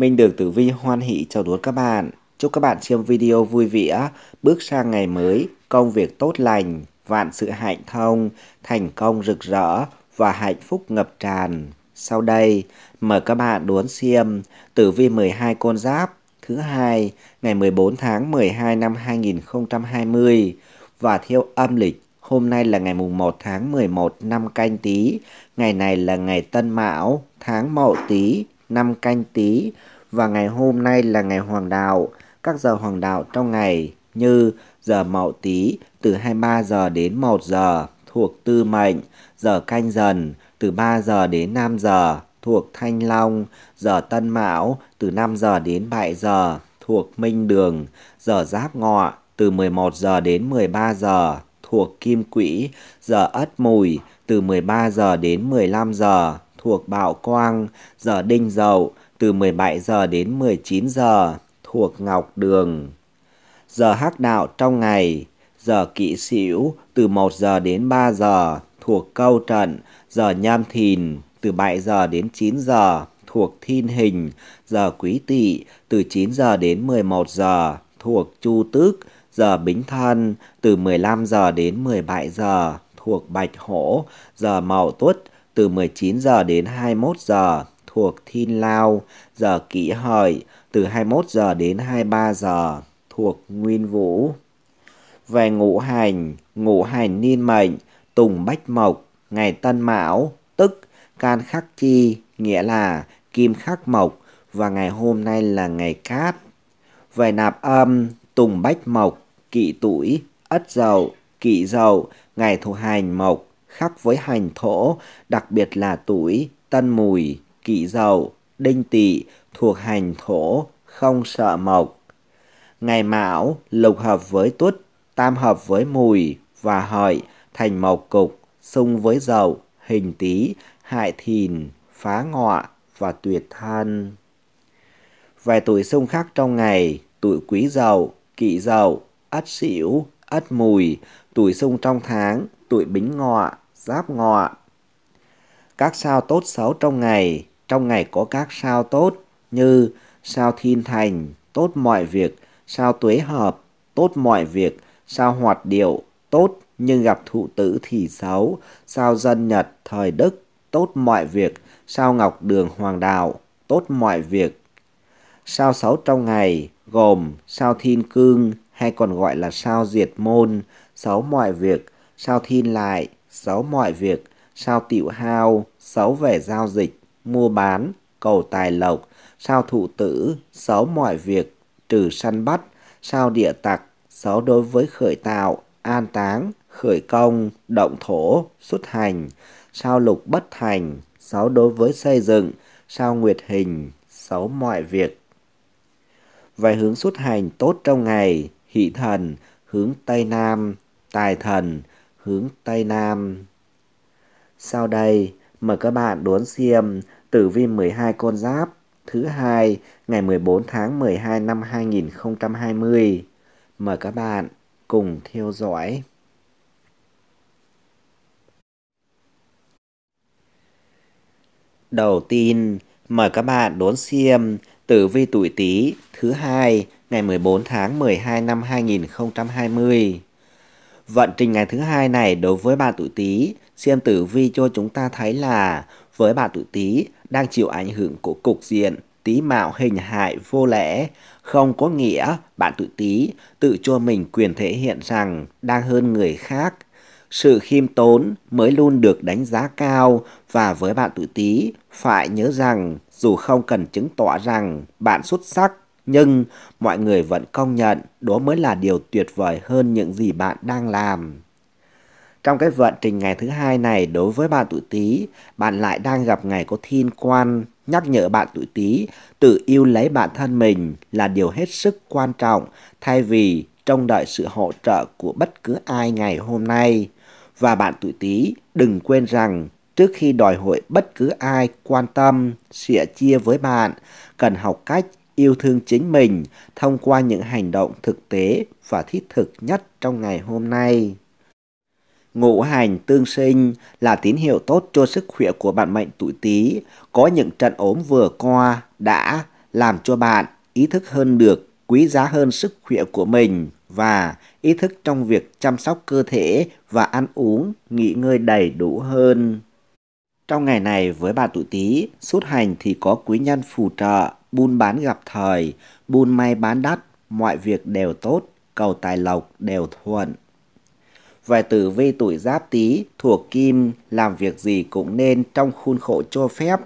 Minh Đường Tử Vi hoan hỷ chào đón các bạn. Chúc các bạn xem video vui vẻ, bước sang ngày mới, công việc tốt lành, vạn sự hạnh thông, thành công rực rỡ và hạnh phúc ngập tràn. Sau đây, mời các bạn đón xem Tử Vi 12 con giáp thứ hai ngày 14 tháng 12 năm 2020 và theo âm lịch Hôm nay là ngày mùng 1 tháng 11 năm canh tí, ngày này là ngày Tân Mão, tháng Mậu Tý, năm canh tí và ngày hôm nay là ngày hoàng đạo. Các giờ hoàng đạo trong ngày như giờ mậu tí từ 23 giờ đến 1 giờ thuộc tư mệnh, giờ canh dần từ 3 giờ đến 5 giờ thuộc thanh long, giờ tân mão từ 5 giờ đến 7 giờ thuộc minh đường, giờ giáp ngọ từ 11 giờ đến 13 giờ thuộc kim quỹ, giờ ất mùi từ 13 giờ đến 15 giờ thuộc Bảo Quang, giờ Đinh Dậu từ 17 giờ đến 19 giờ thuộc Ngọc Đường. Giờ Hắc Đạo trong ngày, giờ Kỵ Sửu từ 1 giờ đến 3 giờ thuộc Câu Trận, giờ Nham Thìn từ 7 giờ đến 9 giờ thuộc Thiên Hình, giờ Quý Tỵ từ 9 giờ đến 11 giờ thuộc Chu Tước, giờ Bính Thân từ 15 giờ đến 17 giờ thuộc Bạch Hổ, giờ Mậu Tuất từ 19 giờ đến 21 giờ thuộc Thiên Lao, giờ Kỷ Hợi từ 21 giờ đến 23 giờ thuộc Nguyên Vũ. Về ngũ hành, ngũ hành niên mệnh, tùng bách mộc, ngày tân mão, tức can khắc chi, nghĩa là kim khắc mộc và ngày hôm nay là ngày cát. Về nạp âm, tùng bách mộc, kỵ tuổi, ất dậu, kỵ dậu, ngày thuộc hành mộc, khác với hành thổ, đặc biệt là tuổi, tân mùi, Kỵ dậu, đinh tỵ thuộc hành thổ, không sợ mộc. Ngày mão, lục hợp với tuất, tam hợp với mùi và hợi, thành mộc cục, xung với dậu, hình tý, hại thìn, phá ngọ và tuyệt thân. Vài tuổi xung khắc trong ngày, tuổi quý dậu, kỵ dậu, ất sửu, ất mùi, tuổi xung trong tháng, tuổi bính ngọ, giáp ngọ. Các sao tốt xấu trong ngày, trong ngày có các sao tốt như sao thiên thành, tốt mọi việc, sao tuế hợp, tốt mọi việc, sao hoạt điệu, tốt nhưng gặp thụ tử thì xấu, sao dân Nhật, thời Đức, tốt mọi việc, sao ngọc đường hoàng đạo, tốt mọi việc. Sao xấu trong ngày gồm sao thiên cương hay còn gọi là sao diệt môn, xấu mọi việc, sao thiên lại, xấu mọi việc, sao tịu hao, xấu về giao dịch, mua bán, cầu tài lộc, sao thụ tử, xấu mọi việc, trừ săn bắt, sao địa tặc, xấu đối với khởi tạo, an táng, khởi công, động thổ, xuất hành, sao lục bất thành, xấu đối với xây dựng, sao nguyệt hình, xấu mọi việc. Về hướng xuất hành tốt trong ngày, hỷ thần, hướng Tây Nam, tài thần, hướng Tây Nam. Sau đây, mời các bạn đốn xem tử vi 12 con giáp thứ hai ngày 14 tháng 12 năm 2020. Mời các bạn cùng theo dõi. Đầu tiên, mời các bạn đốn xem tử vi tuổi Tý thứ hai ngày 14 tháng 12 năm 2020. Vận trình ngày thứ hai này đối với bạn tuổi Tý, xem tử vi cho chúng ta thấy là với bạn tuổi Tý đang chịu ảnh hưởng của cục diện Tý mạo hình hại vô lẽ, không có nghĩa bạn tuổi Tý tự cho mình quyền thể hiện rằng đang hơn người khác. Sự khiêm tốn mới luôn được đánh giá cao và với bạn tuổi Tý phải nhớ rằng dù không cần chứng tỏ rằng bạn xuất sắc nhưng mọi người vẫn công nhận đó mới là điều tuyệt vời hơn những gì bạn đang làm. Trong cái vận trình ngày thứ hai này đối với bạn tuổi Tý, bạn lại đang gặp ngày có thiên quan, nhắc nhở bạn tuổi Tý tự yêu lấy bản thân mình là điều hết sức quan trọng thay vì trông đợi sự hỗ trợ của bất cứ ai ngày hôm nay. Và bạn tuổi Tý đừng quên rằng trước khi đòi hỏi bất cứ ai quan tâm, sẻ chia với bạn, cần học cách yêu thương chính mình thông qua những hành động thực tế và thiết thực nhất trong ngày hôm nay. Ngũ hành tương sinh là tín hiệu tốt cho sức khỏe của bạn mệnh tuổi Tý. Có những trận ốm vừa qua đã làm cho bạn ý thức hơn được quý giá hơn sức khỏe của mình và ý thức trong việc chăm sóc cơ thể và ăn uống, nghỉ ngơi đầy đủ hơn. Trong ngày này với bạn tuổi Tý, xuất hành thì có quý nhân phù trợ buôn bán gặp thời, buôn may bán đắt, mọi việc đều tốt, cầu tài lộc đều thuận. Về tử vi tuổi giáp tý thuộc kim, làm việc gì cũng nên trong khuôn khổ cho phép.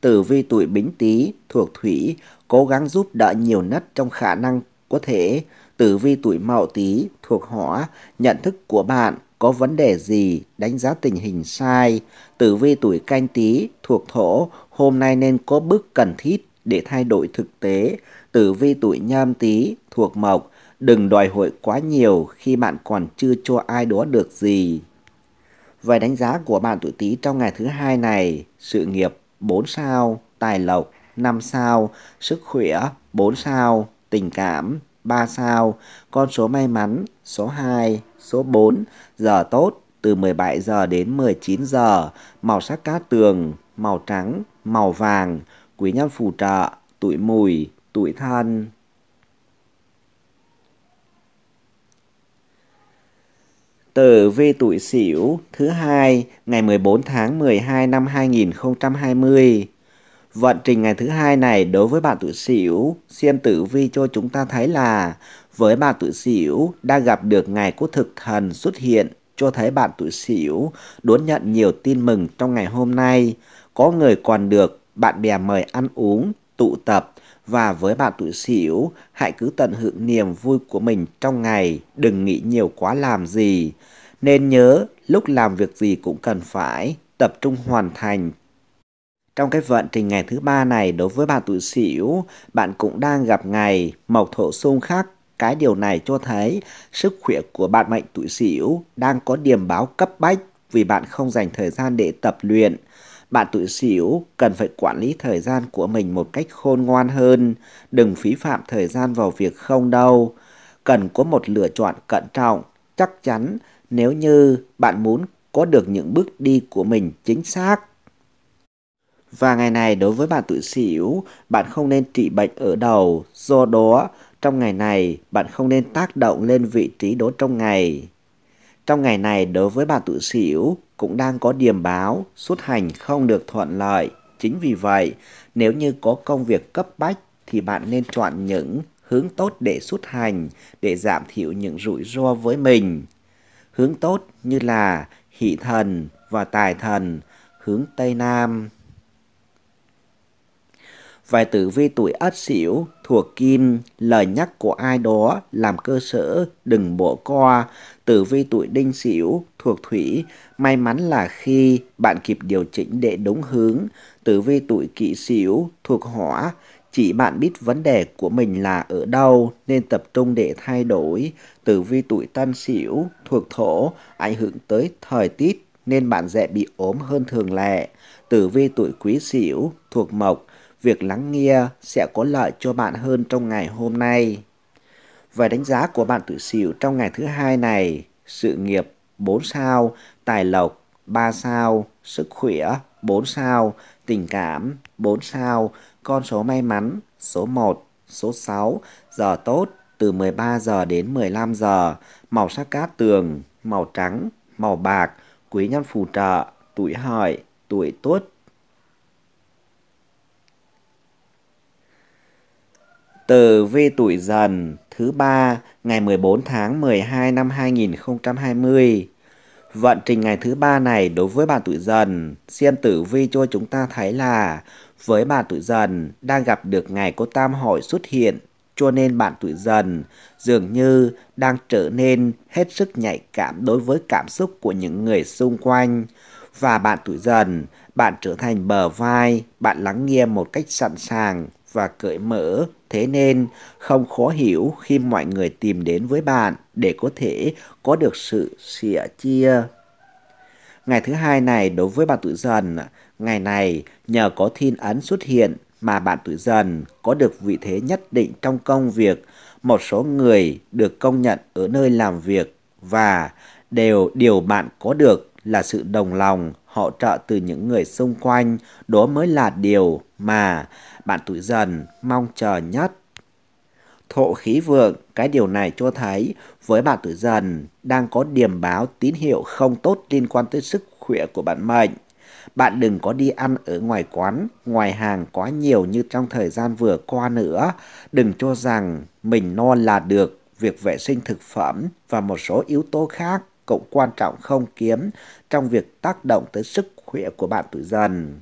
Tử vi tuổi bính tý thuộc thủy, cố gắng giúp đỡ nhiều nhất trong khả năng có thể. Tử vi tuổi mậu tý thuộc hỏa, nhận thức của bạn có vấn đề gì, đánh giá tình hình sai. Tử vi tuổi canh tý thuộc thổ, hôm nay nên có bước cần thiết để thay đổi thực tế, tử vi tuổi nhâm tý thuộc mộc, đừng đòi hỏi quá nhiều khi bạn còn chưa cho ai đó được gì. Về đánh giá của bạn tuổi tý trong ngày thứ hai này, sự nghiệp 4 sao, tài lộc 5 sao, sức khỏe 4 sao, tình cảm 3 sao, con số may mắn số 2, số 4, giờ tốt từ 17 giờ đến 19 giờ, màu sắc cát tường, màu trắng, màu vàng, quý nhân phù trợ, tuổi mùi, tuổi thân. Tử vi tuổi Sửu thứ hai ngày 14 tháng 12 năm 2020. Vận trình ngày thứ hai này đối với bạn tuổi Sửu, xem tử vi cho chúng ta thấy là với bạn tuổi Sửu đã gặp được ngày của thực thần xuất hiện cho thấy bạn tuổi Sửu đón nhận nhiều tin mừng trong ngày hôm nay. Có người còn được bạn bè mời ăn uống, tụ tập và với bạn tuổi Sửu, hãy cứ tận hưởng niềm vui của mình trong ngày, đừng nghĩ nhiều quá làm gì. Nên nhớ, lúc làm việc gì cũng cần phải tập trung hoàn thành. Trong cái vận trình ngày thứ ba này đối với bạn tuổi Sửu, bạn cũng đang gặp ngày mộc thổ xung khắc. Cái điều này cho thấy sức khỏe của bạn mệnh tuổi Sửu đang có điểm báo cấp bách vì bạn không dành thời gian để tập luyện bạn tuổi sửu cần phải quản lý thời gian của mình một cách khôn ngoan hơn, đừng phí phạm thời gian vào việc không đâu. Cần có một lựa chọn cẩn trọng, chắc chắn nếu như bạn muốn có được những bước đi của mình chính xác. Và ngày này đối với bạn tuổi sửu, bạn không nên trị bệnh ở đầu, do đó trong ngày này bạn không nên tác động lên vị trí đó trong ngày. Trong ngày này đối với bà tự xỉu cũng đang có điềm báo xuất hành không được thuận lợi. Chính vì vậy, nếu như có công việc cấp bách thì bạn nên chọn những hướng tốt để xuất hành để giảm thiểu những rủi ro với mình. Hướng tốt như là hỷ thần và tài thần, hướng Tây Nam vài tử vi tuổi ất sửu thuộc kim lời nhắc của ai đó làm cơ sở đừng bỏ qua tử vi tuổi đinh sửu thuộc thủy may mắn là khi bạn kịp điều chỉnh để đúng hướng tử vi tuổi kỷ sửu thuộc hỏa chỉ bạn biết vấn đề của mình là ở đâu nên tập trung để thay đổi tử vi tuổi tân sửu thuộc thổ ảnh hưởng tới thời tiết nên bạn dễ bị ốm hơn thường lệ tử vi tuổi quý sửu thuộc mộc việc lắng nghe sẽ có lợi cho bạn hơn trong ngày hôm nay. Về đánh giá của bạn tự xỉu trong ngày thứ hai này, sự nghiệp 4 sao, tài lộc 3 sao, sức khỏe 4 sao, tình cảm 4 sao, con số may mắn số 1, số 6, giờ tốt từ 13 giờ đến 15 giờ, màu sắc cát tường, màu trắng, màu bạc, quý nhân phù trợ, tuổi hợi, tuổi tuất, Từ vi tuổi dần thứ ba ngày 14 tháng 12 năm 2020. Vận trình ngày thứ ba này đối với bạn tuổi dần, xem tử vi cho chúng ta thấy là với bạn tuổi dần đang gặp được ngày có tam hội xuất hiện cho nên bạn tuổi dần dường như đang trở nên hết sức nhạy cảm đối với cảm xúc của những người xung quanh và bạn tuổi dần bạn trở thành bờ vai bạn lắng nghe một cách sẵn sàng và cởi mở Thế nên không khó hiểu khi mọi người tìm đến với bạn để có thể có được sự sẻ chia. Ngày thứ hai này đối với bạn tuổi dần, ngày này nhờ có thiên ấn xuất hiện mà bạn tuổi dần có được vị thế nhất định trong công việc, một số người được công nhận ở nơi làm việc và đều điều bạn có được là sự đồng lòng, hỗ trợ từ những người xung quanh, đó mới là điều mà bạn tuổi dần mong chờ nhất. Thổ khí vượng, cái điều này cho thấy với bạn tuổi dần đang có điểm báo tín hiệu không tốt liên quan tới sức khỏe của bạn mệnh. Bạn đừng có đi ăn ở ngoài quán, ngoài hàng quá nhiều như trong thời gian vừa qua nữa. Đừng cho rằng mình no là được việc vệ sinh thực phẩm và một số yếu tố khác cũng quan trọng không kém trong việc tác động tới sức khỏe của bạn tuổi dần.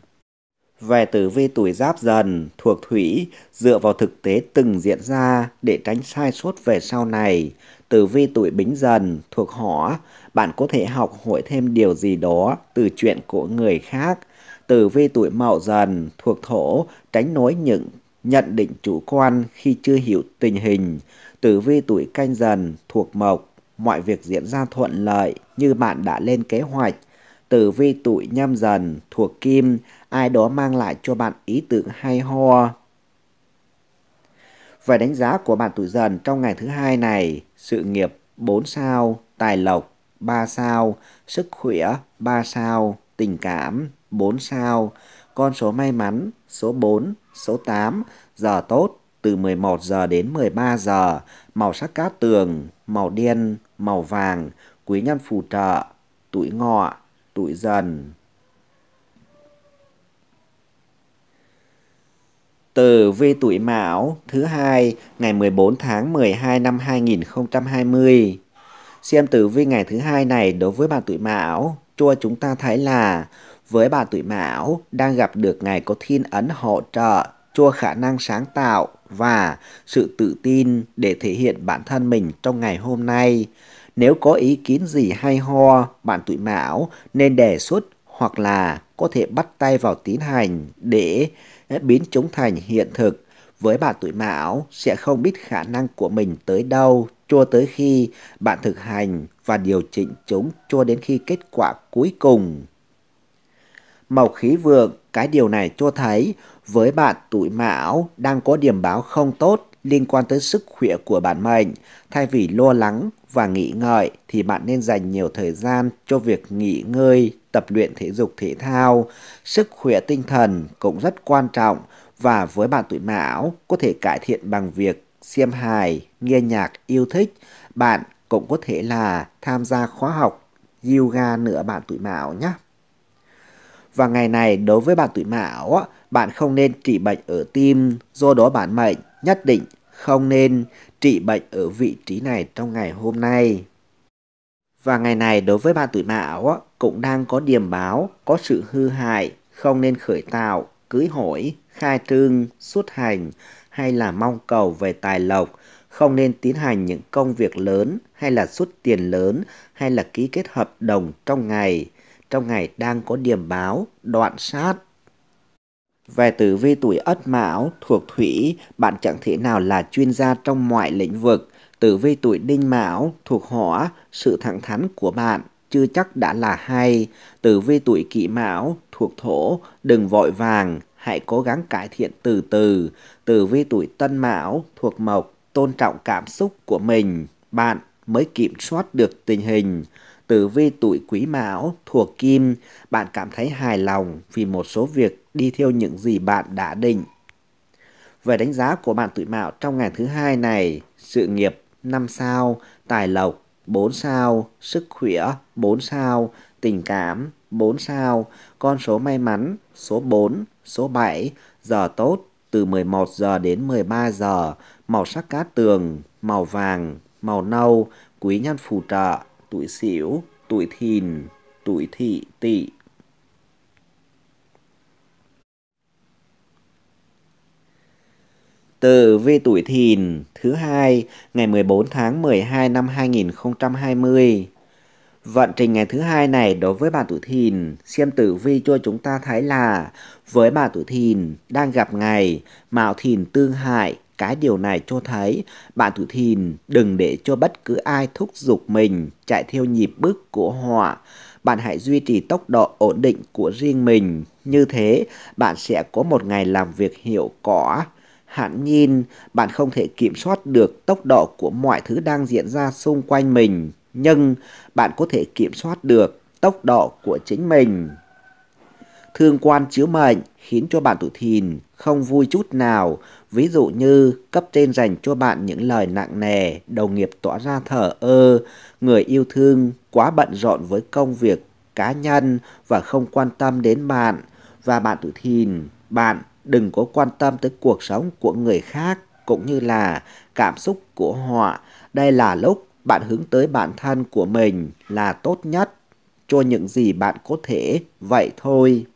Về tử vi tuổi giáp dần thuộc thủy dựa vào thực tế từng diễn ra để tránh sai sót về sau này. Tử vi tuổi bính dần thuộc hỏa, bạn có thể học hỏi thêm điều gì đó từ chuyện của người khác. Tử vi tuổi mậu dần thuộc thổ, tránh nói những nhận định chủ quan khi chưa hiểu tình hình. Tử vi tuổi canh dần thuộc mộc, mọi việc diễn ra thuận lợi như bạn đã lên kế hoạch. Tử vi tuổi nhâm dần thuộc kim, ai đó mang lại cho bạn ý tưởng hay ho. Về đánh giá của bạn tuổi dần trong ngày thứ hai này, sự nghiệp 4 sao, tài lộc 3 sao, sức khỏe 3 sao, tình cảm 4 sao, con số may mắn số 4, số 8, giờ tốt từ 11 giờ đến 13 giờ, màu sắc cát tường màu đen, màu vàng, quý nhân phù trợ, tuổi ngọ, tuổi dần. Từ vi tuổi Mão thứ hai ngày 14 tháng 12 năm 2020. Xem tử vi ngày thứ hai này đối với bà tuổi Mão, cho chúng ta thấy là với bà tuổi Mão đang gặp được ngày có thiên ấn hỗ trợ cho khả năng sáng tạo và sự tự tin để thể hiện bản thân mình trong ngày hôm nay. Nếu có ý kiến gì hay ho, bạn tuổi mão nên đề xuất hoặc là có thể bắt tay vào tiến hành để biến chúng thành hiện thực. Với bạn tuổi mão sẽ không biết khả năng của mình tới đâu cho tới khi bạn thực hành và điều chỉnh chúng cho đến khi kết quả cuối cùng. Màu khí vượng, cái điều này cho thấy với bạn tuổi mão đang có điểm báo không tốt liên quan tới sức khỏe của bản mệnh. Thay vì lo lắng và nghĩ ngợi thì bạn nên dành nhiều thời gian cho việc nghỉ ngơi, tập luyện thể dục thể thao. Sức khỏe tinh thần cũng rất quan trọng và với bạn tuổi mão có thể cải thiện bằng việc xem hài, nghe nhạc yêu thích. Bạn cũng có thể là tham gia khóa học yoga nữa bạn tuổi mão nhé. Và ngày này đối với bạn tuổi mão bạn không nên trị bệnh ở tim, do đó bản mệnh nhất định không nên trị bệnh ở vị trí này trong ngày hôm nay. Và ngày này đối với bạn tuổi mão cũng đang có điểm báo, có sự hư hại, không nên khởi tạo, cưới hỏi, khai trương, xuất hành hay là mong cầu về tài lộc, không nên tiến hành những công việc lớn hay là xuất tiền lớn hay là ký kết hợp đồng trong ngày. Trong ngày đang có điểm báo, đoạn sát, về tử vi tuổi Ất Mão thuộc Thủy, bạn chẳng thể nào là chuyên gia trong mọi lĩnh vực. Tử vi tuổi Đinh Mão thuộc Hỏa, sự thẳng thắn của bạn chưa chắc đã là hay. Tử vi tuổi Kỷ Mão thuộc Thổ, đừng vội vàng, hãy cố gắng cải thiện từ từ. Tử vi tuổi Tân Mão thuộc Mộc, tôn trọng cảm xúc của mình, bạn mới kiểm soát được tình hình tử vi tuổi quý mão thuộc kim, bạn cảm thấy hài lòng vì một số việc đi theo những gì bạn đã định. Về đánh giá của bạn tuổi mạo trong ngày thứ hai này, sự nghiệp 5 sao, tài lộc 4 sao, sức khỏe 4 sao, tình cảm 4 sao, con số may mắn số 4, số 7, giờ tốt từ 11 giờ đến 13 giờ, màu sắc cát tường, màu vàng, màu nâu, quý nhân phù trợ, tuổi sửu, tuổi thìn, tuổi thị tỵ. Tử vi tuổi thìn thứ hai ngày 14 tháng 12 năm 2020. Vận trình ngày thứ hai này đối với bạn tuổi thìn, xem tử vi cho chúng ta thấy là với bà tuổi thìn đang gặp ngày mạo thìn tương hại, cái điều này cho thấy bạn tuổi thìn đừng để cho bất cứ ai thúc giục mình chạy theo nhịp bước của họ. Bạn hãy duy trì tốc độ ổn định của riêng mình. Như thế, bạn sẽ có một ngày làm việc hiệu quả, Hẳn nhìn, bạn không thể kiểm soát được tốc độ của mọi thứ đang diễn ra xung quanh mình, nhưng bạn có thể kiểm soát được tốc độ của chính mình. Thương quan chiếu mệnh khiến cho bạn tụt thìn không vui chút nào, ví dụ như cấp trên dành cho bạn những lời nặng nề, đồng nghiệp tỏ ra thở ơ, người yêu thương quá bận rộn với công việc cá nhân và không quan tâm đến bạn và bạn tự thìn, bạn đừng có quan tâm tới cuộc sống của người khác cũng như là cảm xúc của họ. Đây là lúc bạn hướng tới bản thân của mình là tốt nhất cho những gì bạn có thể vậy thôi.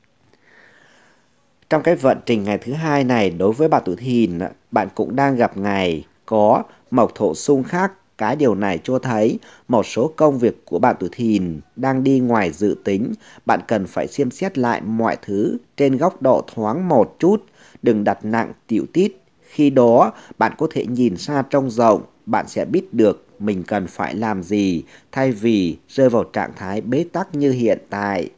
Trong cái vận trình ngày thứ hai này đối với bà tuổi thìn, bạn cũng đang gặp ngày có mộc thổ xung khắc cái điều này cho thấy một số công việc của bạn tuổi thìn đang đi ngoài dự tính. Bạn cần phải xem xét lại mọi thứ trên góc độ thoáng một chút. Đừng đặt nặng tiểu tiết. Khi đó, bạn có thể nhìn xa trông rộng. Bạn sẽ biết được mình cần phải làm gì thay vì rơi vào trạng thái bế tắc như hiện tại.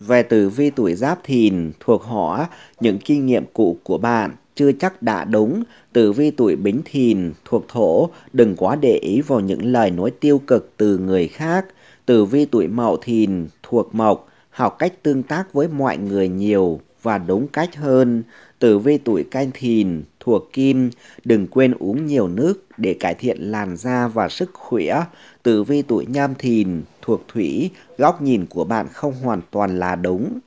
Về tử vi tuổi giáp thìn thuộc họ những kinh nghiệm cũ của bạn chưa chắc đã đúng, tử vi tuổi bính thìn, thuộc thổ, đừng quá để ý vào những lời nói tiêu cực từ người khác. Tử vi tuổi mậu thìn, thuộc mộc, học cách tương tác với mọi người nhiều và đúng cách hơn. Tử vi tuổi canh thìn, thuộc kim, đừng quên uống nhiều nước để cải thiện làn da và sức khỏe. Tử vi tuổi nhâm thìn, thuộc thủy, góc nhìn của bạn không hoàn toàn là đúng.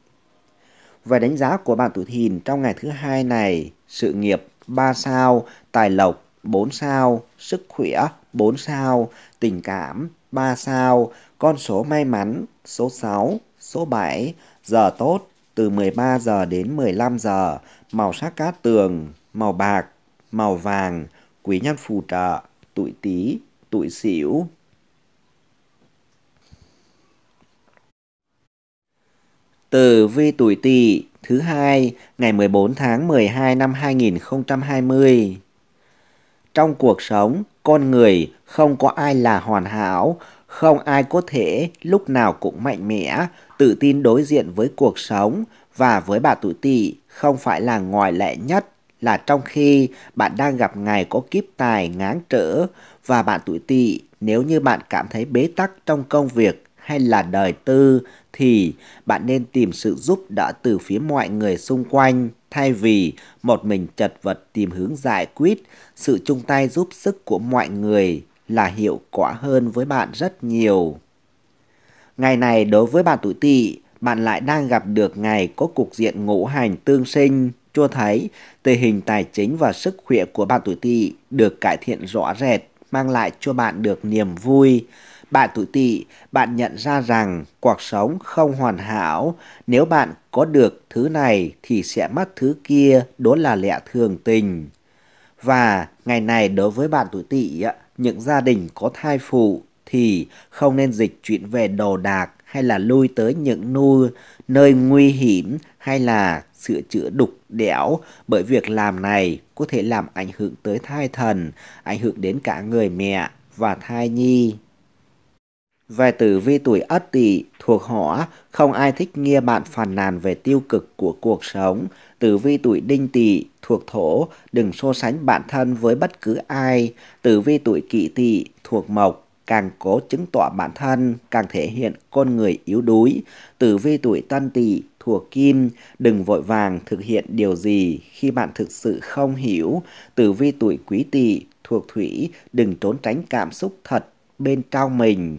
Về đánh giá của bạn tuổi thìn trong ngày thứ hai này, sự nghiệp 3 sao, tài lộc 4 sao, sức khỏe 4 sao, tình cảm 3 sao, con số may mắn số 6, số 7, giờ tốt từ 13 giờ đến 15 giờ, màu sắc cát tường, màu bạc, màu vàng, quý nhân phù trợ, tuổi Tý, tuổi Sửu. từ vi tuổi Tỵ thứ hai ngày 14 tháng 12 năm 2020. Trong cuộc sống, con người không có ai là hoàn hảo, không ai có thể lúc nào cũng mạnh mẽ, tự tin đối diện với cuộc sống và với bà tuổi tỵ không phải là ngoại lệ nhất là trong khi bạn đang gặp ngày có kiếp tài ngáng trở và bạn tuổi tỵ nếu như bạn cảm thấy bế tắc trong công việc hay là đời tư thì bạn nên tìm sự giúp đỡ từ phía mọi người xung quanh thay vì một mình chật vật tìm hướng giải quyết sự chung tay giúp sức của mọi người là hiệu quả hơn với bạn rất nhiều ngày này đối với bạn tuổi tỵ bạn lại đang gặp được ngày có cục diện ngũ hành tương sinh cho thấy tình hình tài chính và sức khỏe của bạn tuổi tỵ được cải thiện rõ rệt mang lại cho bạn được niềm vui bạn tuổi tỵ, bạn nhận ra rằng cuộc sống không hoàn hảo, nếu bạn có được thứ này thì sẽ mất thứ kia, đó là lẽ thường tình. Và ngày này đối với bạn tuổi tỵ, những gia đình có thai phụ thì không nên dịch chuyển về đồ đạc hay là lui tới những nơi nơi nguy hiểm hay là sửa chữa đục đẽo bởi việc làm này có thể làm ảnh hưởng tới thai thần, ảnh hưởng đến cả người mẹ và thai nhi. Về tử vi tuổi ất tỵ thuộc hỏa, không ai thích nghe bạn phàn nàn về tiêu cực của cuộc sống. Tử vi tuổi đinh tỵ thuộc thổ, đừng so sánh bản thân với bất cứ ai. Tử vi tuổi kỵ tỵ thuộc mộc, càng cố chứng tỏ bản thân, càng thể hiện con người yếu đuối. Tử vi tuổi tân tỵ thuộc kim, đừng vội vàng thực hiện điều gì khi bạn thực sự không hiểu. Tử vi tuổi quý tỵ thuộc thủy, đừng trốn tránh cảm xúc thật bên trong mình.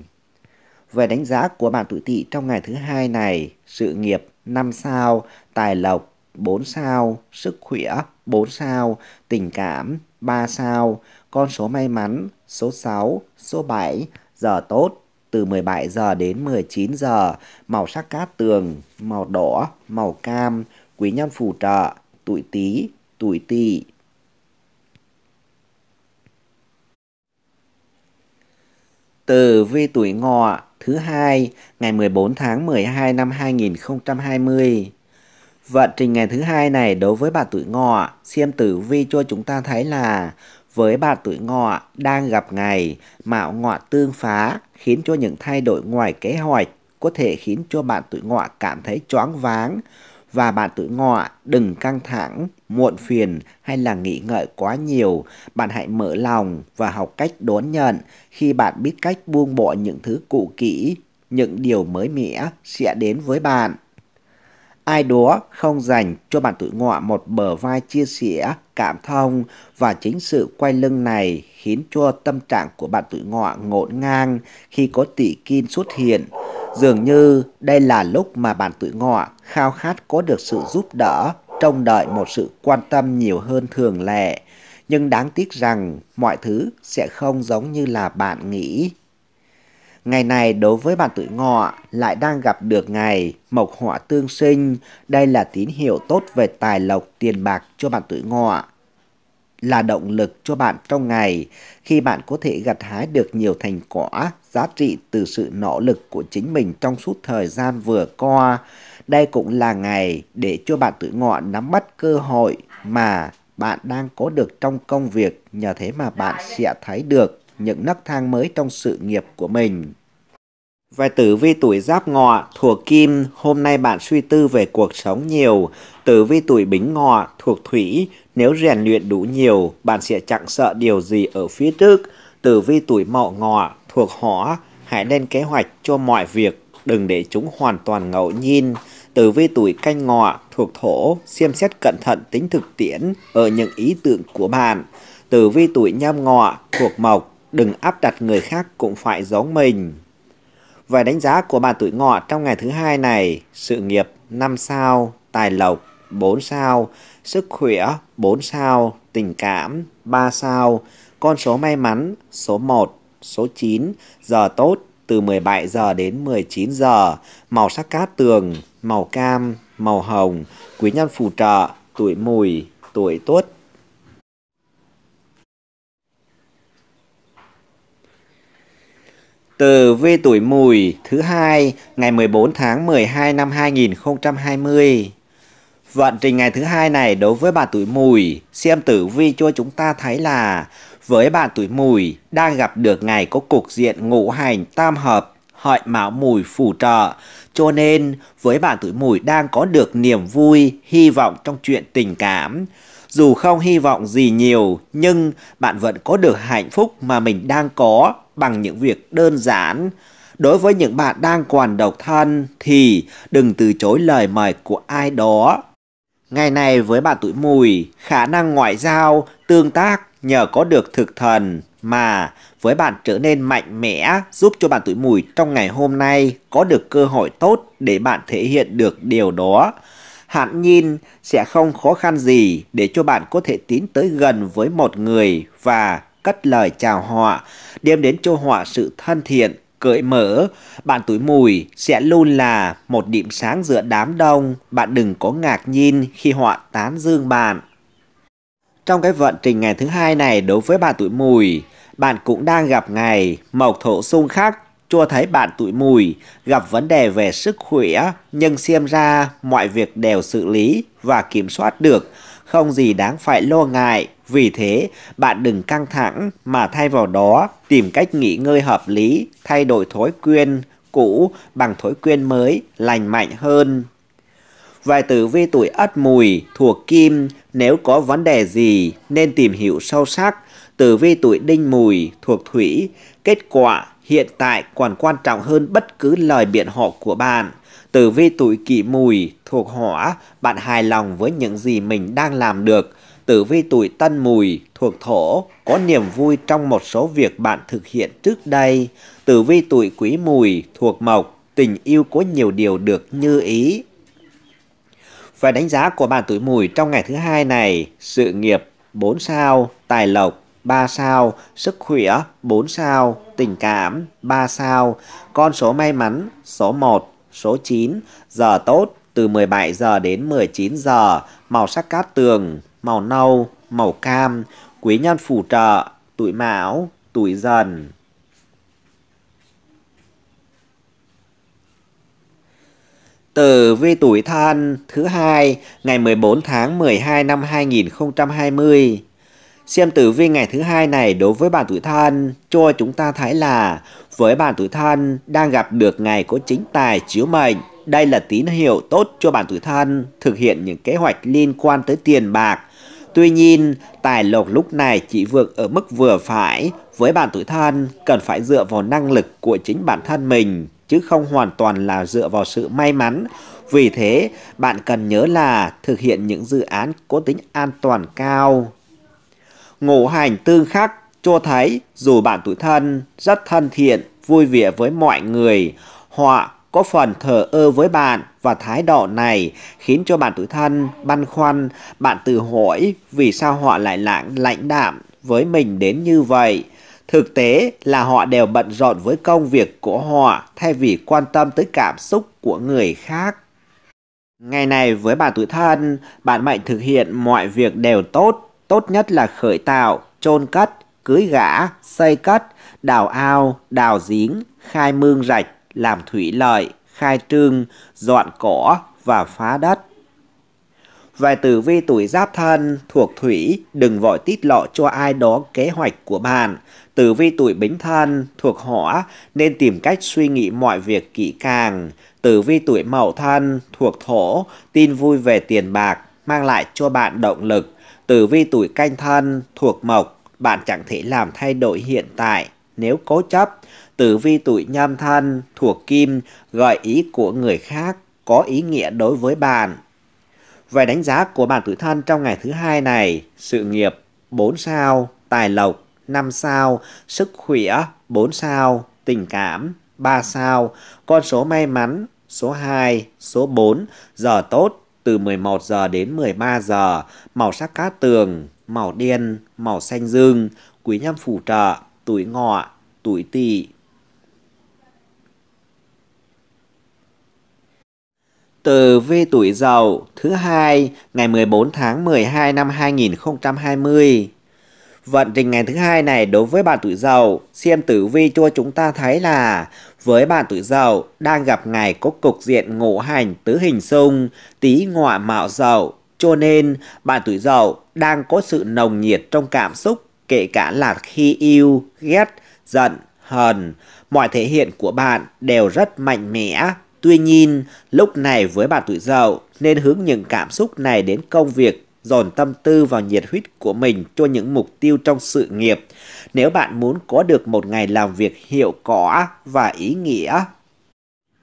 Về đánh giá của bạn tuổi tỵ trong ngày thứ hai này, sự nghiệp 5 sao, tài lộc 4 sao, sức khỏe 4 sao, tình cảm 3 sao, con số may mắn số 6, số 7, giờ tốt từ 17 giờ đến 19 giờ, màu sắc cát tường, màu đỏ, màu cam, quý nhân phù trợ, tuổi Tý, tuổi Tỵ. Từ vi tuổi Ngọ thứ hai ngày 14 tháng 12 năm 2020. Vận trình ngày thứ hai này đối với bà tuổi ngọ, xem tử vi cho chúng ta thấy là với bà tuổi ngọ đang gặp ngày mạo ngọ tương phá khiến cho những thay đổi ngoài kế hoạch có thể khiến cho bạn tuổi ngọ cảm thấy choáng váng và bạn tuổi ngọ đừng căng thẳng, muộn phiền hay là nghĩ ngợi quá nhiều. Bạn hãy mở lòng và học cách đón nhận khi bạn biết cách buông bỏ những thứ cũ kỹ, những điều mới mẻ sẽ đến với bạn. Ai đó không dành cho bạn tuổi ngọ một bờ vai chia sẻ, cảm thông và chính sự quay lưng này khiến cho tâm trạng của bạn tuổi ngọ ngộn ngang khi có tỷ kim xuất hiện Dường như đây là lúc mà bạn tuổi ngọ khao khát có được sự giúp đỡ, trông đợi một sự quan tâm nhiều hơn thường lệ. Nhưng đáng tiếc rằng mọi thứ sẽ không giống như là bạn nghĩ. Ngày này đối với bạn tuổi ngọ lại đang gặp được ngày mộc họa tương sinh. Đây là tín hiệu tốt về tài lộc tiền bạc cho bạn tuổi ngọ là động lực cho bạn trong ngày khi bạn có thể gặt hái được nhiều thành quả giá trị từ sự nỗ lực của chính mình trong suốt thời gian vừa qua. Đây cũng là ngày để cho bạn tự ngọ nắm bắt cơ hội mà bạn đang có được trong công việc, nhờ thế mà bạn sẽ thấy được những nấc thang mới trong sự nghiệp của mình. Vài tử vi tuổi giáp ngọ thuộc kim, hôm nay bạn suy tư về cuộc sống nhiều. Tử vi tuổi bính ngọ thuộc thủy, nếu rèn luyện đủ nhiều, bạn sẽ chẳng sợ điều gì ở phía trước. Tử vi tuổi mậu ngọ thuộc hỏa, hãy lên kế hoạch cho mọi việc, đừng để chúng hoàn toàn ngẫu nhiên. Tử vi tuổi canh ngọ thuộc thổ, xem xét cẩn thận tính thực tiễn ở những ý tưởng của bạn. Tử vi tuổi nhâm ngọ thuộc mộc, đừng áp đặt người khác cũng phải giống mình. Vài đánh giá của bạn tuổi ngọ trong ngày thứ hai này, sự nghiệp 5 sao, tài lộc 4 sao, sức khỏe 4 sao, tình cảm 3 sao, con số may mắn số 1, số 9, giờ tốt từ 17 giờ đến 19 giờ, màu sắc cát tường, màu cam, màu hồng, quý nhân phù trợ, tuổi mùi, tuổi tuất. Tử v tuổi mùi thứ hai ngày 14 tháng 12 năm 2020. Vận trình ngày thứ hai này đối với bà tuổi mùi, xem tử vi cho chúng ta thấy là với bạn tuổi mùi đang gặp được ngày có cục diện ngũ hành tam hợp hợi mão mùi phù trợ. Cho nên với bạn tuổi mùi đang có được niềm vui, hy vọng trong chuyện tình cảm dù không hy vọng gì nhiều nhưng bạn vẫn có được hạnh phúc mà mình đang có bằng những việc đơn giản đối với những bạn đang còn độc thân thì đừng từ chối lời mời của ai đó ngày này với bạn tuổi mùi khả năng ngoại giao tương tác nhờ có được thực thần mà với bạn trở nên mạnh mẽ giúp cho bạn tuổi mùi trong ngày hôm nay có được cơ hội tốt để bạn thể hiện được điều đó Hạn nhìn sẽ không khó khăn gì để cho bạn có thể tiến tới gần với một người và cất lời chào họ, đem đến cho họ sự thân thiện, cởi mở. Bạn tuổi mùi sẽ luôn là một điểm sáng giữa đám đông, bạn đừng có ngạc nhiên khi họ tán dương bạn. Trong cái vận trình ngày thứ hai này đối với bạn tuổi mùi, bạn cũng đang gặp ngày mộc thổ xung khắc cho thấy bạn tuổi mùi gặp vấn đề về sức khỏe nhưng xem ra mọi việc đều xử lý và kiểm soát được, không gì đáng phải lo ngại. Vì thế, bạn đừng căng thẳng mà thay vào đó tìm cách nghỉ ngơi hợp lý, thay đổi thói quen cũ bằng thói quen mới lành mạnh hơn. Vài tử vi tuổi ất mùi thuộc kim nếu có vấn đề gì nên tìm hiểu sâu sắc. Tử vi tuổi đinh mùi thuộc thủy, kết quả hiện tại còn quan trọng hơn bất cứ lời biện hộ của bạn. Tử vi tuổi kỷ mùi thuộc hỏa, bạn hài lòng với những gì mình đang làm được. Tử vi tuổi tân mùi thuộc thổ, có niềm vui trong một số việc bạn thực hiện trước đây. Tử vi tuổi quý mùi thuộc mộc, tình yêu có nhiều điều được như ý. Phải đánh giá của bạn tuổi mùi trong ngày thứ hai này, sự nghiệp 4 sao, tài lộc 3 sao, sức khỏe 4 sao, tình cảm 3 sao, con số may mắn số 1, số 9, giờ tốt từ 17 giờ đến 19 giờ, màu sắc cát tường, màu nâu, màu cam, quý nhân phù trợ, tuổi mão, tuổi dần. Tử vi tuổi thân thứ hai ngày 14 tháng 12 năm 2020 Xem tử vi ngày thứ hai này đối với bạn tuổi thân cho chúng ta thấy là với bạn tuổi thân đang gặp được ngày có chính tài chiếu mệnh. Đây là tín hiệu tốt cho bạn tuổi thân thực hiện những kế hoạch liên quan tới tiền bạc. Tuy nhiên, tài lộc lúc này chỉ vượt ở mức vừa phải. Với bạn tuổi thân, cần phải dựa vào năng lực của chính bản thân mình, chứ không hoàn toàn là dựa vào sự may mắn. Vì thế, bạn cần nhớ là thực hiện những dự án có tính an toàn cao ngũ hành tương khắc cho thấy dù bạn tuổi thân rất thân thiện, vui vẻ với mọi người, họ có phần thờ ơ với bạn và thái độ này khiến cho bạn tuổi thân băn khoăn, bạn tự hỏi vì sao họ lại lãng lãnh đạm với mình đến như vậy. Thực tế là họ đều bận rộn với công việc của họ thay vì quan tâm tới cảm xúc của người khác. Ngày này với bạn tuổi thân, bạn mệnh thực hiện mọi việc đều tốt tốt nhất là khởi tạo, chôn cất, cưới gã, xây cất, đào ao, đào giếng, khai mương rạch, làm thủy lợi, khai trương, dọn cỏ và phá đất. Vài tử vi tuổi giáp thân thuộc thủy, đừng vội tiết lộ cho ai đó kế hoạch của bạn. Tử vi tuổi bính thân thuộc hỏa nên tìm cách suy nghĩ mọi việc kỹ càng. Tử vi tuổi mậu thân thuộc thổ, tin vui về tiền bạc mang lại cho bạn động lực Tử vi tuổi canh thân thuộc mộc, bạn chẳng thể làm thay đổi hiện tại nếu cố chấp. Tử vi tuổi nhâm thân thuộc kim, gợi ý của người khác có ý nghĩa đối với bạn. Về đánh giá của bạn tuổi thân trong ngày thứ hai này, sự nghiệp 4 sao, tài lộc 5 sao, sức khỏe 4 sao, tình cảm 3 sao, con số may mắn số 2, số 4, giờ tốt từ 11 giờ đến 13 giờ, màu sắc cát tường, màu đen, màu xanh dương, quý nhân phù trợ, tuổi ngọ, tuổi tỵ. Từ vi tuổi dậu thứ hai ngày 14 tháng 12 năm 2020. Vận trình ngày thứ hai này đối với bạn tuổi dậu, xem tử vi cho chúng ta thấy là với bạn tuổi dậu đang gặp ngày có cục diện ngũ hành tứ hình xung, tý ngọ mạo dậu, cho nên bạn tuổi dậu đang có sự nồng nhiệt trong cảm xúc kể cả là khi yêu, ghét, giận, hờn, mọi thể hiện của bạn đều rất mạnh mẽ. Tuy nhiên, lúc này với bạn tuổi dậu nên hướng những cảm xúc này đến công việc dồn tâm tư vào nhiệt huyết của mình cho những mục tiêu trong sự nghiệp. Nếu bạn muốn có được một ngày làm việc hiệu quả và ý nghĩa.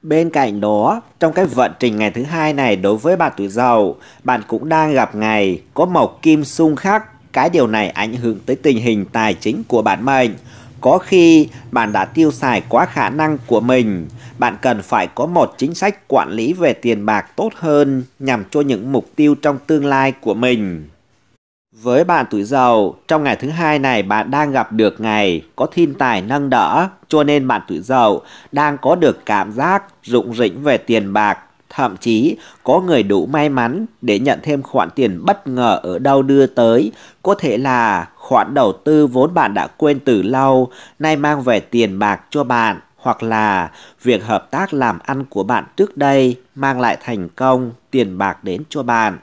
Bên cạnh đó, trong cái vận trình ngày thứ hai này đối với bạn tuổi giàu, bạn cũng đang gặp ngày có màu kim xung khắc. Cái điều này ảnh hưởng tới tình hình tài chính của bạn mình. Có khi bạn đã tiêu xài quá khả năng của mình, bạn cần phải có một chính sách quản lý về tiền bạc tốt hơn nhằm cho những mục tiêu trong tương lai của mình. Với bạn tuổi giàu, trong ngày thứ hai này bạn đang gặp được ngày có thiên tài nâng đỡ, cho nên bạn tuổi giàu đang có được cảm giác rụng rỉnh về tiền bạc Thậm chí có người đủ may mắn để nhận thêm khoản tiền bất ngờ ở đâu đưa tới, có thể là khoản đầu tư vốn bạn đã quên từ lâu, nay mang về tiền bạc cho bạn, hoặc là việc hợp tác làm ăn của bạn trước đây mang lại thành công, tiền bạc đến cho bạn.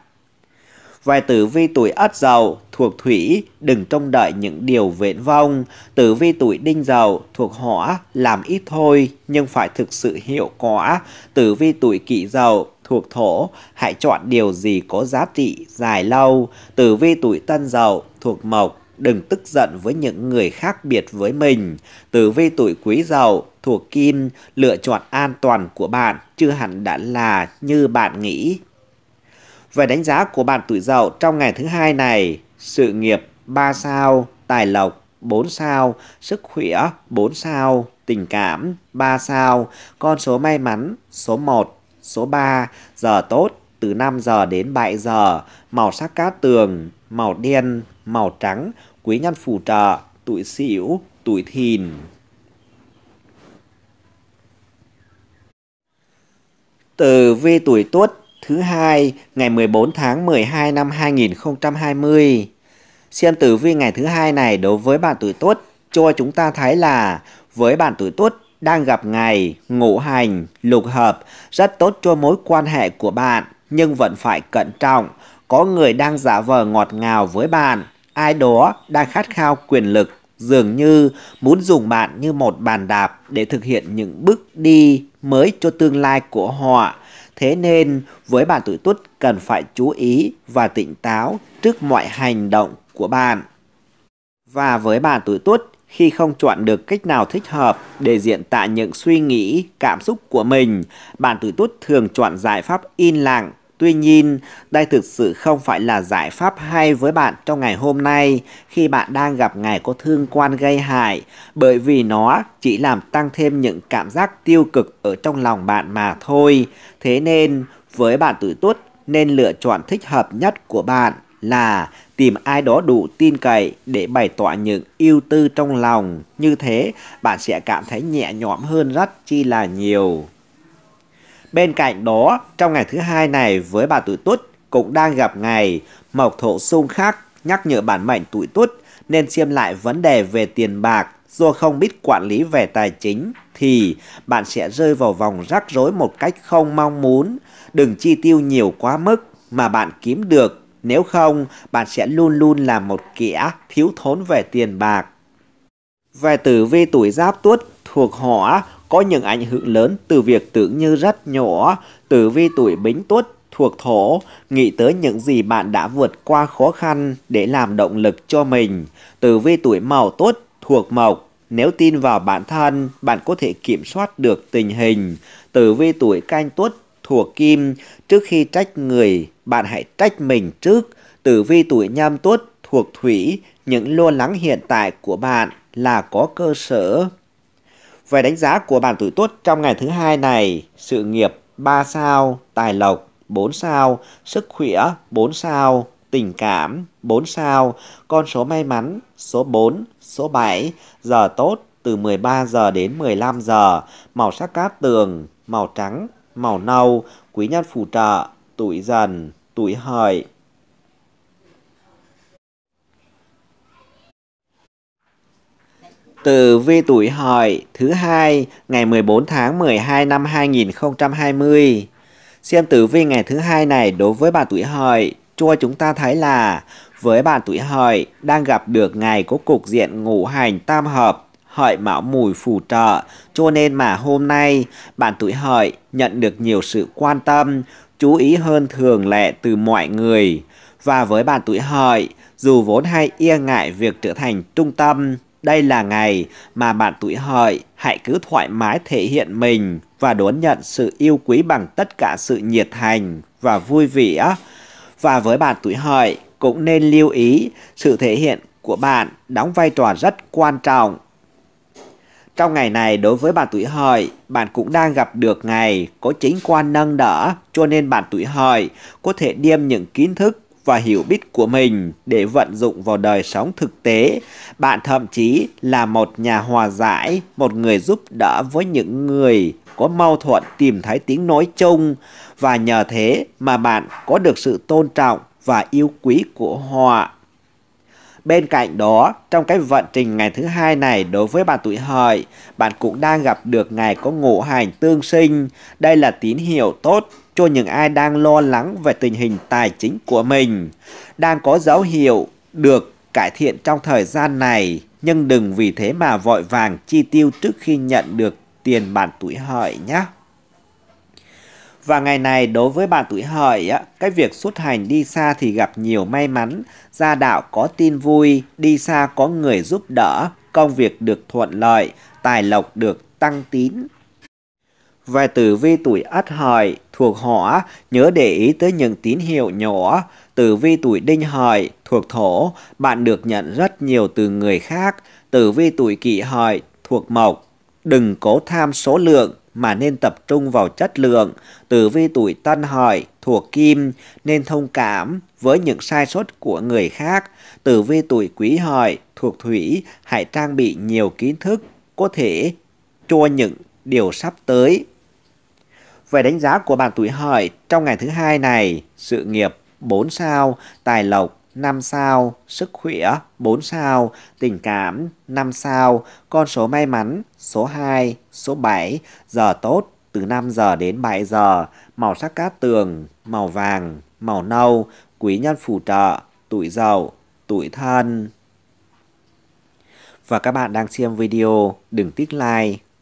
Vài tử vi tuổi ất dậu thuộc thủy, đừng trông đợi những điều vẹn vong. Tử vi tuổi đinh dậu thuộc hỏa, làm ít thôi nhưng phải thực sự hiệu quả. Tử vi tuổi kỷ dậu thuộc thổ, hãy chọn điều gì có giá trị dài lâu. Tử vi tuổi tân dậu thuộc mộc, đừng tức giận với những người khác biệt với mình. Tử vi tuổi quý dậu thuộc kim, lựa chọn an toàn của bạn chưa hẳn đã là như bạn nghĩ. Về đánh giá của bạn tuổi dậu trong ngày thứ hai này, sự nghiệp 3 sao, tài lộc 4 sao, sức khỏe 4 sao, tình cảm 3 sao, con số may mắn số 1, số 3, giờ tốt từ 5 giờ đến 7 giờ, màu sắc cá tường, màu đen, màu trắng, quý nhân phù trợ, tuổi sửu, tuổi thìn. từ vi tuổi tuất thứ hai ngày 14 tháng 12 năm 2020. Xem tử vi ngày thứ hai này đối với bạn tuổi tuất cho chúng ta thấy là với bạn tuổi tuất đang gặp ngày ngũ hành lục hợp rất tốt cho mối quan hệ của bạn nhưng vẫn phải cẩn trọng. Có người đang giả vờ ngọt ngào với bạn, ai đó đang khát khao quyền lực dường như muốn dùng bạn như một bàn đạp để thực hiện những bước đi mới cho tương lai của họ Thế nên, với bạn tuổi tuất cần phải chú ý và tỉnh táo trước mọi hành động của bạn. Và với bạn tuổi tuất, khi không chọn được cách nào thích hợp để diện tả những suy nghĩ, cảm xúc của mình, bạn tuổi tuất thường chọn giải pháp in lặng Tuy nhiên, đây thực sự không phải là giải pháp hay với bạn trong ngày hôm nay khi bạn đang gặp ngày có thương quan gây hại, bởi vì nó chỉ làm tăng thêm những cảm giác tiêu cực ở trong lòng bạn mà thôi. Thế nên, với bạn tuổi tuất nên lựa chọn thích hợp nhất của bạn là tìm ai đó đủ tin cậy để bày tỏ những ưu tư trong lòng. Như thế, bạn sẽ cảm thấy nhẹ nhõm hơn rất chi là nhiều. Bên cạnh đó, trong ngày thứ hai này với bà tuổi tuất cũng đang gặp ngày mộc thổ xung khắc nhắc nhở bản mệnh tuổi tuất nên xem lại vấn đề về tiền bạc do không biết quản lý về tài chính thì bạn sẽ rơi vào vòng rắc rối một cách không mong muốn. Đừng chi tiêu nhiều quá mức mà bạn kiếm được, nếu không bạn sẽ luôn luôn là một kẻ thiếu thốn về tiền bạc. Về tử vi tuổi giáp tuất thuộc hỏa có những ảnh hưởng lớn từ việc tưởng như rất nhỏ, từ vi tuổi bính tuất thuộc thổ, nghĩ tới những gì bạn đã vượt qua khó khăn để làm động lực cho mình. Từ vi tuổi mậu tuất thuộc mộc, nếu tin vào bản thân, bạn có thể kiểm soát được tình hình. Từ vi tuổi canh tuất thuộc kim, trước khi trách người, bạn hãy trách mình trước. từ vi tuổi nhâm tuất thuộc thủy, những lo lắng hiện tại của bạn là có cơ sở về đánh giá của bảng tuổi tuất trong ngày thứ hai này, sự nghiệp 3 sao, tài lộc 4 sao, sức khỏe 4 sao, tình cảm 4 sao, con số may mắn số 4, số 7, giờ tốt từ 13 giờ đến 15 giờ, màu sắc cát tường, màu trắng, màu nâu, quý nhân phù trợ, tuổi dần, tuổi hợi. Từ vi tuổi hợi thứ hai ngày 14 tháng 12 năm 2020. Xem tử vi ngày thứ hai này đối với bạn tuổi hợi, cho chúng ta thấy là với bạn tuổi hợi đang gặp được ngày có cục diện ngũ hành tam hợp hợi mão mùi phù trợ cho nên mà hôm nay bạn tuổi hợi nhận được nhiều sự quan tâm chú ý hơn thường lệ từ mọi người và với bạn tuổi hợi dù vốn hay e ngại việc trở thành trung tâm đây là ngày mà bạn tuổi hợi hãy cứ thoải mái thể hiện mình và đón nhận sự yêu quý bằng tất cả sự nhiệt thành và vui vẻ. Và với bạn tuổi hợi cũng nên lưu ý sự thể hiện của bạn đóng vai trò rất quan trọng. Trong ngày này đối với bạn tuổi hợi, bạn cũng đang gặp được ngày có chính quan nâng đỡ, cho nên bạn tuổi hợi có thể đem những kiến thức và hiểu biết của mình để vận dụng vào đời sống thực tế. Bạn thậm chí là một nhà hòa giải, một người giúp đỡ với những người có mâu thuẫn tìm thấy tiếng nói chung và nhờ thế mà bạn có được sự tôn trọng và yêu quý của họ. Bên cạnh đó, trong cái vận trình ngày thứ hai này đối với bạn tuổi hợi, bạn cũng đang gặp được ngày có ngũ hành tương sinh. Đây là tín hiệu tốt cho những ai đang lo lắng về tình hình tài chính của mình, đang có dấu hiệu được cải thiện trong thời gian này, nhưng đừng vì thế mà vội vàng chi tiêu trước khi nhận được tiền bạn tuổi hợi nhé. Và ngày này đối với bạn tuổi hợi, á cái việc xuất hành đi xa thì gặp nhiều may mắn, gia đạo có tin vui, đi xa có người giúp đỡ, công việc được thuận lợi, tài lộc được tăng tín, về tử vi tuổi ất hợi thuộc hỏa nhớ để ý tới những tín hiệu nhỏ. Tử vi tuổi đinh hợi thuộc thổ bạn được nhận rất nhiều từ người khác. Tử vi tuổi kỷ hợi thuộc mộc đừng cố tham số lượng mà nên tập trung vào chất lượng. Tử vi tuổi tân hợi thuộc kim nên thông cảm với những sai sót của người khác. Tử vi tuổi quý hợi thuộc thủy hãy trang bị nhiều kiến thức có thể cho những điều sắp tới về đánh giá của bạn tuổi hợi trong ngày thứ hai này, sự nghiệp 4 sao, tài lộc 5 sao, sức khỏe 4 sao, tình cảm 5 sao, con số may mắn số 2, số 7, giờ tốt từ 5 giờ đến 7 giờ, màu sắc cát tường, màu vàng, màu nâu, quý nhân phù trợ, tuổi giàu tuổi thân. Và các bạn đang xem video, đừng tích like,